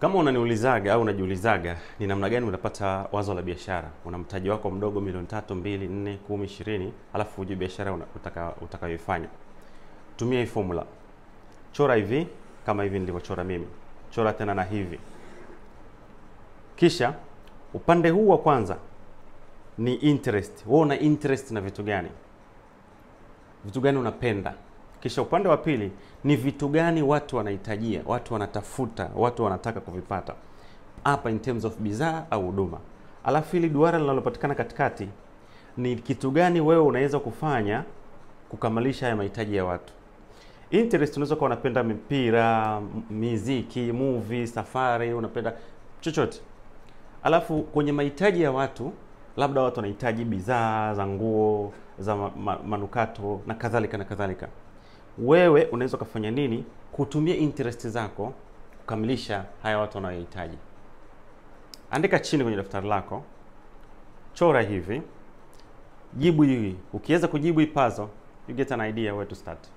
Kama unaniulizaga au unajiulizaga ni namna gani unapata wazo la biashara, una mtaji wako mdogo milioni tatu, mbili, nne, kumi, ishirini, alafu ujue biashara utakayoifanya utaka, tumia hii formula. Chora hivi kama hivi nilivyochora mimi, chora tena na hivi, kisha upande huu wa kwanza ni interest. Wewe una interest na vitu gani? Vitu gani unapenda? Kisha upande wa pili ni vitu gani watu wanahitajia, watu wanatafuta, watu wanataka kuvipata hapa in terms of bidhaa au huduma. Alafu hili duara linalopatikana katikati ni kitu gani wewe unaweza kufanya kukamilisha haya mahitaji ya watu. Interest unaweza kuwa unapenda mipira, miziki, movie, safari, unapenda chochote. Alafu kwenye mahitaji ya watu, labda watu wanahitaji bidhaa za nguo, za ma manukato na kadhalika na kadhalika wewe unaweza ukafanya nini kutumia interest zako kukamilisha haya watu wanayohitaji. Andika chini kwenye daftari lako, chora hivi, jibu hii. Ukiweza kujibu ipazo you get an idea where to start.